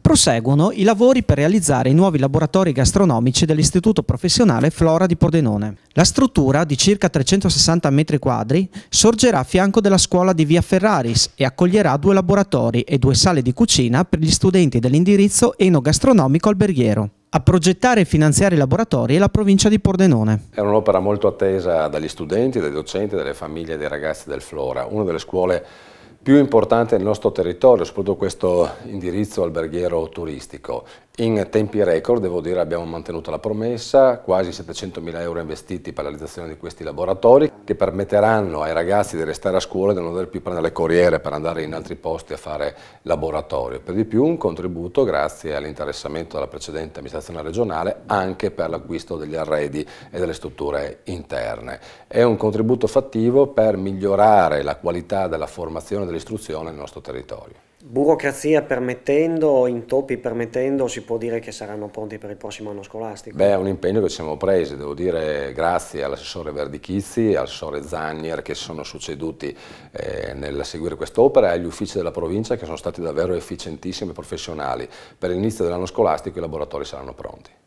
Proseguono i lavori per realizzare i nuovi laboratori gastronomici dell'Istituto Professionale Flora di Pordenone. La struttura, di circa 360 metri quadri, sorgerà a fianco della scuola di Via Ferraris e accoglierà due laboratori e due sale di cucina per gli studenti dell'indirizzo enogastronomico alberghiero. A progettare e finanziare i laboratori è la provincia di Pordenone. Era un'opera molto attesa dagli studenti, dai docenti, dalle famiglie e dai ragazzi del Flora, una delle scuole più importante nel nostro territorio, soprattutto questo indirizzo alberghiero turistico in tempi record, devo dire, abbiamo mantenuto la promessa, quasi 700.000 euro investiti per la realizzazione di questi laboratori che permetteranno ai ragazzi di restare a scuola e di non dover più prendere le corriere per andare in altri posti a fare laboratorio. Per di più un contributo grazie all'interessamento della precedente amministrazione regionale anche per l'acquisto degli arredi e delle strutture interne. È un contributo fattivo per migliorare la qualità della formazione e dell'istruzione nel nostro territorio burocrazia permettendo, intoppi permettendo, si può dire che saranno pronti per il prossimo anno scolastico? Beh, è un impegno che ci siamo presi, devo dire grazie all'assessore Verdichizzi e all'assessore Zannier che sono succeduti eh, nel seguire quest'opera e agli uffici della provincia che sono stati davvero efficientissimi e professionali. Per l'inizio dell'anno scolastico i laboratori saranno pronti.